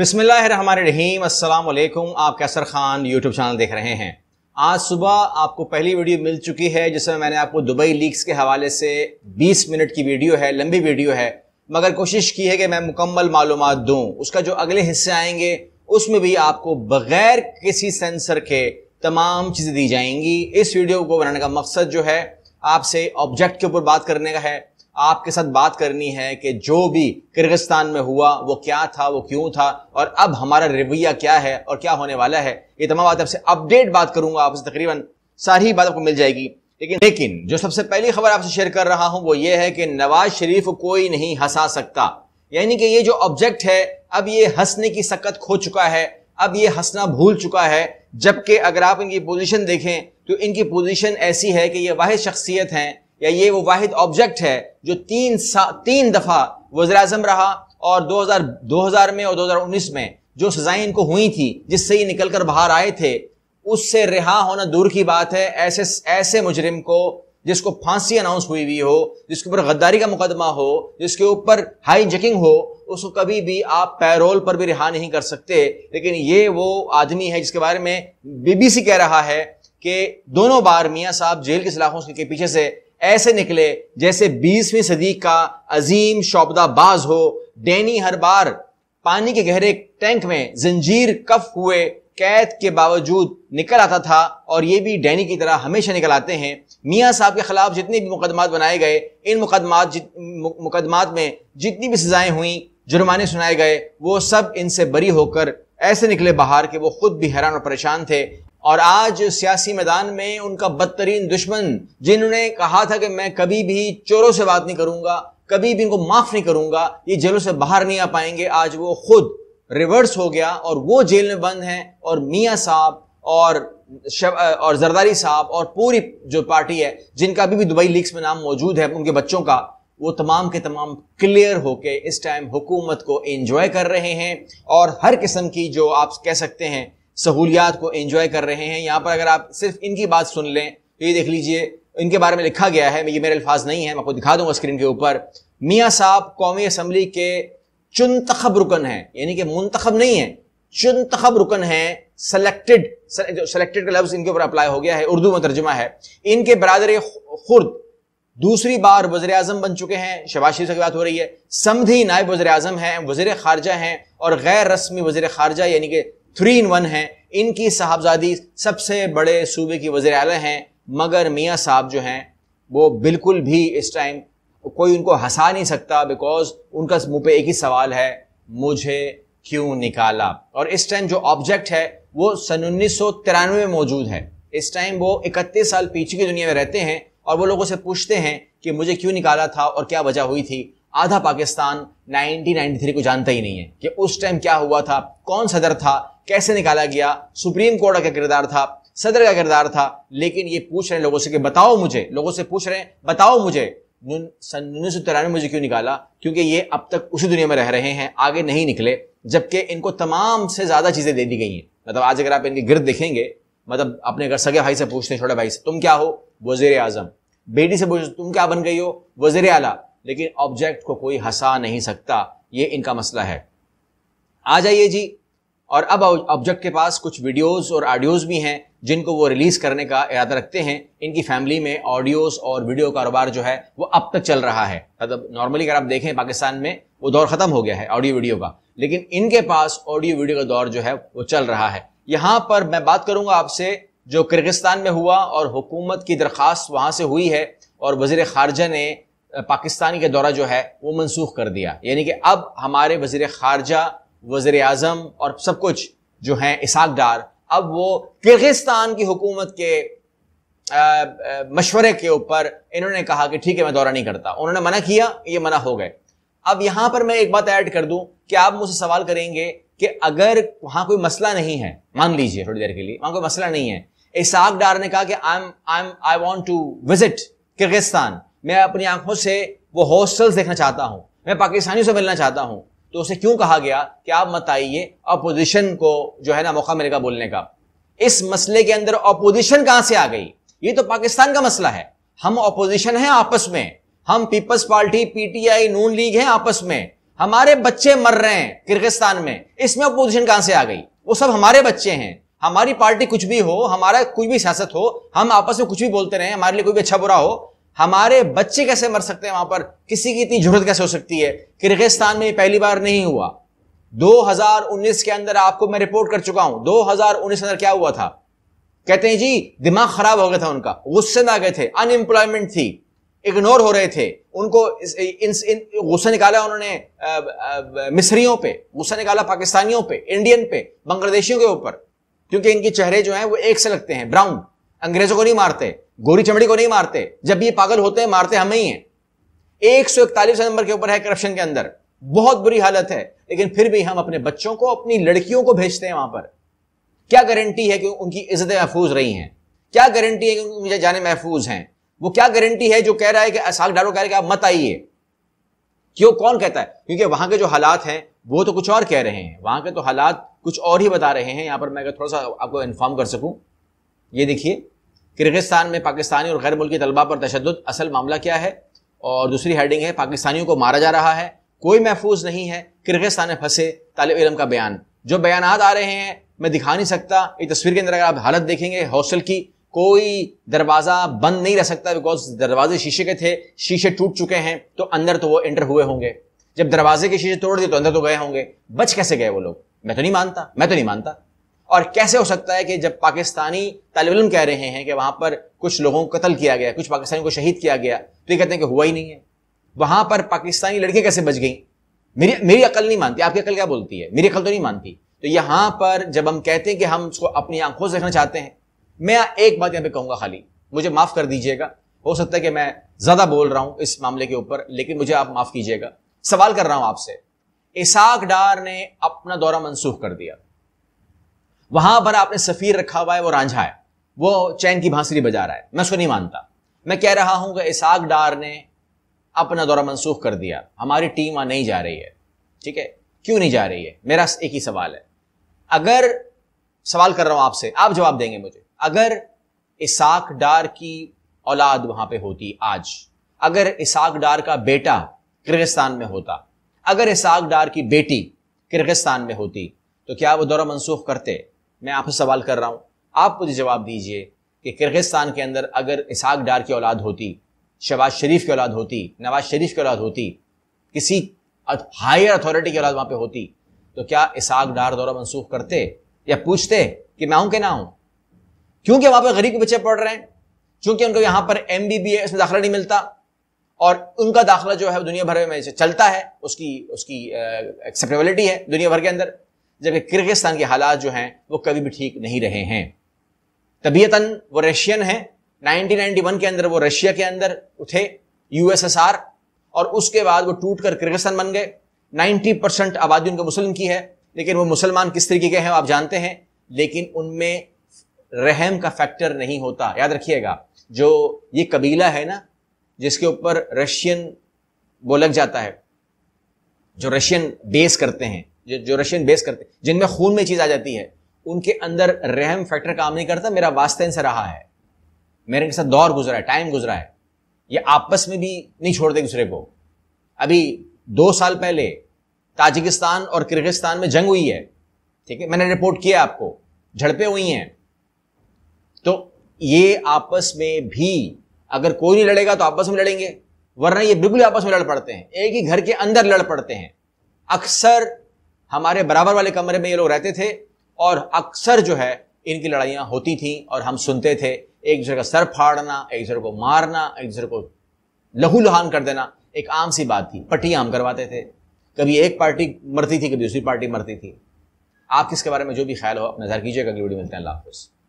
अस्सलाम अल्लाम आप कैसर ख़ान यूट्यूब चैनल देख रहे हैं आज सुबह आपको पहली वीडियो मिल चुकी है जिसमें मैंने आपको दुबई लीक्स के हवाले से 20 मिनट की वीडियो है लंबी वीडियो है मगर कोशिश की है कि मैं मुकम्मल मालूम दूँ उसका जो अगले हिस्से आएंगे उसमें भी आपको बग़ैर किसी सेंसर के तमाम चीज़ें दी जाएंगी इस वीडियो को बनाने का मकसद जो है आपसे ऑब्जेक्ट के ऊपर बात करने का है आपके साथ बात करनी है कि जो भी किर्गिस्तान में हुआ वो क्या था वो क्यों था और अब हमारा रवैया क्या है और क्या होने वाला है ये तमाम बात आपसे अपडेट बात करूंगा आपसे तकरीबन सारी बात आपको मिल जाएगी लेकिन लेकिन जो सबसे पहली खबर आपसे शेयर कर रहा हूं वो ये है कि नवाज शरीफ कोई नहीं हंसा सकता यानी कि ये जो ऑब्जेक्ट है अब ये हंसने की सकत खो चुका है अब ये हंसना भूल चुका है जबकि अगर आप इनकी पोजीशन देखें तो इनकी पोजीशन ऐसी है कि ये वाहि शख्सियत हैं या ये वो वाहिद ऑब्जेक्ट है जो तीन तीन दफ़ा वजर अजम रहा और 2000 2000 में और 2019 में जो सजाएं इनको हुई थी जिससे ये निकल कर बाहर आए थे उससे रिहा होना दूर की बात है ऐसे ऐसे मुजरिम को जिसको फांसी अनाउंस हुई हुई हो जिसके ऊपर गद्दारी का मुकदमा हो जिसके ऊपर हाई जेकिंग हो उसको कभी भी आप पैरोल पर भी रिहा नहीं कर सकते लेकिन ये वो आदमी है जिसके बारे में बीबीसी कह रहा है कि दोनों बार मियाँ साहब जेल की सलाखों के पीछे से ऐसे निकले जैसे 20वीं सदी का अजीम बाज हो डेनी हर बार पानी के गहरे टैंक में जंजीर कफ हुए कैद के बावजूद निकल आता था और ये भी डैनी की तरह हमेशा निकल आते हैं मियाँ साहब के खिलाफ जितने भी मुकदमात बनाए गए इन मुकदमात मुकदमात में जितनी भी सजाएं हुई जुर्माने सुनाए गए वो सब इनसे बरी होकर ऐसे निकले बाहर कि वो खुद भी हैरान और परेशान थे और आज सियासी मैदान में उनका बदतरीन दुश्मन जिन्होंने कहा था कि मैं कभी भी चोरों से बात नहीं करूंगा कभी भी इनको माफ नहीं करूंगा ये जेलों से बाहर नहीं आ पाएंगे आज वो खुद रिवर्स हो गया और वो जेल में बंद हैं और मियाँ साहब और और जरदारी साहब और पूरी जो पार्टी है जिनका अभी भी दुबई लीग्स में नाम मौजूद है उनके बच्चों का वो तमाम के तमाम क्लियर होके इस टाइम हुकूमत को एंजॉय कर रहे हैं और हर किस्म की जो आप कह सकते हैं सहूलियात को एंजॉय कर रहे हैं यहाँ पर अगर आप सिर्फ इनकी बात सुन लें तो ये देख लीजिए इनके बारे में लिखा गया है ये मेरे अल्फाज नहीं है मैं आपको दिखा दूंगा स्क्रीन के ऊपर मियाँ साहब कौमी असम्बली के चुनतखब रुकन है यानी कि मुंतखब नहीं है चुनतखब रुकन है सेलेक्टेड जो सेलेक्टेड का लफ्ज इनके ऊपर अप्लाई हो गया है उर्दू में तर्जुमा है इनके बरदर खुर्द दूसरी बार वजर अजम बन चुके हैं शबाज शरीफ से बात हो रही है समधी नायब वजर अजम हैं वजर खारजा हैं और गैर रस्मी वजर खारजा यानी कि थ्री इन वन हैं इनकी साहबजादी सबसे बड़े सूबे की वजे अल हैं मगर मियाँ साहब जो हैं वो बिल्कुल भी इस टाइम कोई उनको हंसा नहीं सकता बिकॉज उनका मुंह पे एक ही सवाल है मुझे क्यों निकाला और इस टाइम जो ऑब्जेक्ट है वो सन उन्नीस सौ तिरानवे में मौजूद है इस टाइम वो इकतीस साल पीछे की दुनिया में रहते हैं और वो लोगों से पूछते हैं कि मुझे क्यों निकाला था और क्या वजह हुई थी आधा पाकिस्तान 1993 को जानता ही नहीं है कि उस टाइम क्या हुआ था कौन सदर था कैसे निकाला गया सुप्रीम कोर्ट का किरदार था सदर का किरदार था लेकिन ये पूछ रहे हैं लोगों से कि बताओ मुझे लोगों से पूछ रहे हैं बताओ मुझे सन उन्नीस सौ तिरानवे मुझे क्यों निकाला क्योंकि ये अब तक उसी दुनिया में रह रहे हैं आगे नहीं निकले जबकि इनको तमाम से ज़्यादा चीज़ें दे दी गई हैं मतलब आज अगर आप इनके गिरद देखेंगे मतलब अपने अगर सगे भाई से पूछते हैं छोटे भाई से तुम क्या हो वजीर आजम बेटी से पूछ तुम क्या बन गई हो वजीर आला लेकिन ऑब्जेक्ट को कोई हंसा नहीं सकता ये इनका मसला है आ जाइए जी और अब ऑब्जेक्ट के पास कुछ वीडियोस और ऑडियोज़ भी हैं जिनको वो रिलीज़ करने का इरादा रखते हैं इनकी फैमिली में ऑडियोज़ और वीडियो कारोबार जो है वो अब तक चल रहा है मतलब नॉर्मली अगर आप देखें पाकिस्तान में वो दौर ख़त्म हो गया है ऑडियो वीडियो का लेकिन इनके पास ऑडियो वीडियो का दौर जो है वो चल रहा है यहां पर मैं बात करूंगा आपसे जो किर्गिस्तान में हुआ और हुकूमत की दरख्वास्त वहां से हुई है और वजीर खारजा ने पाकिस्तानी का दौरा जो है वो मनसूख कर दिया यानी कि अब हमारे वजीर खारजा वजीर अजम और सब कुछ जो हैं इसाक डार अब वो किर्गिस्तान की हुकूमत के आ, आ, मशवरे के ऊपर इन्होंने कहा कि ठीक है मैं दौरा नहीं करता उन्होंने मना किया ये मना हो गए अब यहां पर मैं एक बात ऐड कर दूं कि आप मुझसे सवाल करेंगे कि अगर वहां कोई मसला नहीं है मान लीजिए थोड़ी देर के लिए वहां कोई मसला नहीं है इसाक डार ने कहा कि I'm I'm I want to visit Kyrgyzstan मैं अपनी आंखों से वो हॉस्टल्स देखना चाहता हूँ मैं पाकिस्तानियों से मिलना चाहता हूँ तो उसे क्यों कहा गया कि आप मत आइए अपोजिशन को जो है ना मौका मिलेगा बोलने का इस मसले के अंदर अपोजिशन कहां से आ गई ये तो पाकिस्तान का मसला है हम अपोजिशन हैं आपस में हम People's Party PTI Noon League हैं आपस में हमारे बच्चे मर रहे हैं किर्गिस्तान में इसमें अपोजिशन कहां से आ गई वो सब हमारे बच्चे हैं हमारी पार्टी कुछ भी हो हमारा कुछ भी सियासत हो हम आपस में कुछ भी बोलते रहे हमारे लिए कोई भी अच्छा बुरा हो हमारे बच्चे कैसे मर सकते हैं वहां पर किसी की इतनी जरूरत कैसे हो सकती है किर्गिस्तान में पहली बार नहीं हुआ 2019 के अंदर आपको मैं रिपोर्ट कर चुका हूं 2019 अंदर क्या हुआ था कहते हैं जी दिमाग खराब हो गया था उनका गुस्से में आ गए थे अनएम्प्लॉयमेंट थी इग्नोर हो रहे थे उनको गुस्सा निकाला उन्होंने मिस्रियों पे गुस्सा निकाला पाकिस्तानियों पे इंडियन पे बांग्लादेशियों के ऊपर क्योंकि इनके चेहरे जो हैं वो एक से लगते हैं ब्राउन अंग्रेजों को नहीं मारते गोरी चमड़ी को नहीं मारते जब ये पागल होते हैं मारते हमें ही हैं एक सौ इकतालीस नंबर के ऊपर है करप्शन के अंदर बहुत बुरी हालत है लेकिन फिर भी हम अपने बच्चों को अपनी लड़कियों को भेजते हैं वहां पर क्या गारंटी है कि उनकी इज्जतें महफूज रही हैं क्या गारंटी है कि उनकी जाने महफूज हैं वो क्या गारंटी है जो कह रहा है कि असाक डालो कह रहे आप मत आइए क्यों कौन कहता है क्योंकि वहां के जो हालात हैं वो तो कुछ और कह रहे हैं वहां के तो हालात कुछ और ही बता रहे हैं यहां पर मैं थोड़ा सा आपको इन्फॉर्म कर सकूं ये देखिए किर्गिस्तान में पाकिस्तानी और गैर मुल्की तलबा पर तशद असल मामला क्या है और दूसरी हेडिंग है पाकिस्तानियों को मारा जा रहा है कोई महफूज नहीं है किर्गिस्तान में फंसे तालब इलम का बयान जो बयान आ रहे हैं मैं दिखा नहीं सकता एक तस्वीर के अंदर अगर आप हालत देखेंगे हॉस्टल की कोई दरवाज़ा बंद नहीं रह सकता बिकॉज दरवाजे शीशे के थे शीशे टूट चुके हैं तो अंदर तो वो एंटर हुए होंगे जब दरवाजे के शीशे तोड़ दिए तो अंदर तो गए होंगे बच कैसे गए वो लोग मैं तो नहीं मानता मैं तो नहीं मानता और कैसे हो सकता है कि जब पाकिस्तानी तालब कह रहे हैं कि वहां पर कुछ लोगों को कत्ल किया गया कुछ पाकिस्तानियों को शहीद किया गया तो ये कहते हैं कि हुआ ही नहीं है वहां पर पाकिस्तानी लड़के कैसे बच गई मेरी मेरी अकल नहीं मानती आपकी अकल क्या बोलती है मेरी अकल तो नहीं मानती तो यहां पर जब हम कहते हैं कि हम उसको अपनी आंखों से देखना चाहते हैं मैं एक बात यहां पे कहूंगा खाली मुझे माफ़ कर दीजिएगा हो सकता है कि मैं ज़्यादा बोल रहा हूं इस मामले के ऊपर लेकिन मुझे आप माफ़ कीजिएगा सवाल कर रहा हूं आपसे इसाक डार ने अपना दौरा मनसूख कर दिया वहां पर आपने सफीर रखा हुआ है वो रांझा है वो चैन की भांसरी बजा रहा है मैं उसको नहीं मानता मैं कह रहा हूं कि इसाक डार ने अपना दौरा मनसूख कर दिया हमारी टीम वहां नहीं जा रही है ठीक है क्यों नहीं जा रही है मेरा एक ही सवाल है अगर सवाल कर रहा हूं आपसे आप जवाब देंगे मुझे अगर इसाक डार की औलाद वहां पे होती आज अगर इसाक डार का बेटा किर्गिस्तान में होता अगर इसाक डार की बेटी किर्गिस्तान में होती तो क्या वो दौरा मनसूख करते मैं आपसे सवाल कर रहा हूँ आप मुझे जवाब दीजिए कि किर्गिस्तान के अंदर अगर इसाक डार की औलाद होती शहबाज शरीफ की औलाद होती नवाज शरीफ की औलाद होती किसी हायर अथॉरिटी की औलाद वहाँ पे होती तो क्या इसाक डार दौरा मनसूख करते या पूछते कि मैं हूं कि ना हूं क्योंकि वहां पर गरीब बच्चे पढ़ रहे हैं क्योंकि उनको यहाँ पर एम बी बी एस में दाखिला नहीं मिलता और उनका दाखिला जो है दुनिया भर में चलता है उसकी उसकी एक्सेप्टेबिलिटी है दुनिया भर के अंदर जबकि किर्गिस्तान के हालात जो हैं वो कभी भी ठीक नहीं रहे हैं तबीयतन वो रशियन है 1991 के अंदर वो रशिया के अंदर उठे यूएसएसआर और उसके बाद वो टूट कर किर्गिस्तान बन गए 90 परसेंट आबादी उनके मुस्लिम की है लेकिन वो मुसलमान किस तरीके के हैं आप जानते हैं लेकिन उनमें रहम का फैक्टर नहीं होता याद रखिएगा जो ये कबीला है ना जिसके ऊपर रशियन वो लग जाता है जो रशियन बेस करते हैं जो रशियन बेस करते जिनमें खून में चीज़ आ जाती है उनके अंदर रहम फैक्टर काम नहीं करता मेरा वास्ता इनसे रहा है मेरे के साथ दौर गुजरा है टाइम गुजरा है ये आपस में भी नहीं छोड़ते दूसरे को अभी दो साल पहले ताजिकिस्तान और किर्गिस्तान में जंग हुई है ठीक है मैंने रिपोर्ट किया आपको झड़पें हुई हैं तो ये आपस में भी अगर कोई नहीं लड़ेगा तो आपस में लड़ेंगे वरना ये बिल्कुल आपस में लड़ पड़ते हैं एक ही घर के अंदर लड़ पड़ते हैं अक्सर हमारे बराबर वाले कमरे में ये लोग रहते थे और अक्सर जो है इनकी लड़ाइयाँ होती थी और हम सुनते थे एक दूसरे का सर फाड़ना एक दूसरे को मारना एक दूसरे को लहू लुहान कर देना एक आम सी बात थी पट्टी हम करवाते थे कभी एक पार्टी मरती थी कभी दूसरी पार्टी मरती थी आप किसके बारे में जो भी ख्याल हो अपना नजर कीजिएगा अगली वीडियो मिलते हैं अल्लाह हाफिज़